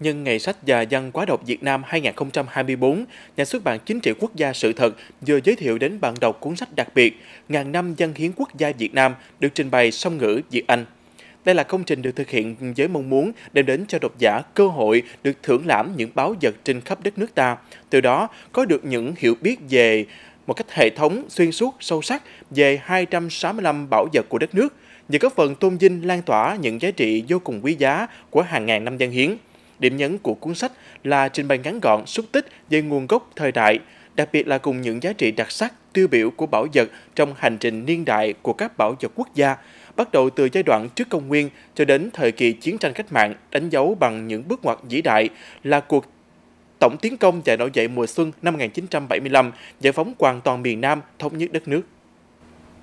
nhân ngày sách và văn quá đọc Việt Nam 2024, nhà xuất bản Chính trị quốc gia sự thật vừa giới thiệu đến bạn đọc cuốn sách đặc biệt Ngàn năm văn hiến quốc gia Việt Nam được trình bày song ngữ Việt Anh. Đây là công trình được thực hiện với mong muốn đem đến cho độc giả cơ hội được thưởng lãm những báo vật trên khắp đất nước ta, từ đó có được những hiểu biết về một cách hệ thống xuyên suốt sâu sắc về 265 bảo vật của đất nước, nhờ góp phần tôn vinh lan tỏa những giá trị vô cùng quý giá của hàng ngàn năm dân hiến. Điểm nhấn của cuốn sách là trình bày ngắn gọn, xúc tích về nguồn gốc thời đại, đặc biệt là cùng những giá trị đặc sắc, tiêu biểu của bảo vật trong hành trình niên đại của các bảo vật quốc gia, bắt đầu từ giai đoạn trước công nguyên cho đến thời kỳ chiến tranh cách mạng, đánh dấu bằng những bước ngoặt vĩ đại là cuộc tổng tiến công và nổi dậy mùa xuân năm 1975, giải phóng hoàn toàn miền Nam, thống nhất đất nước.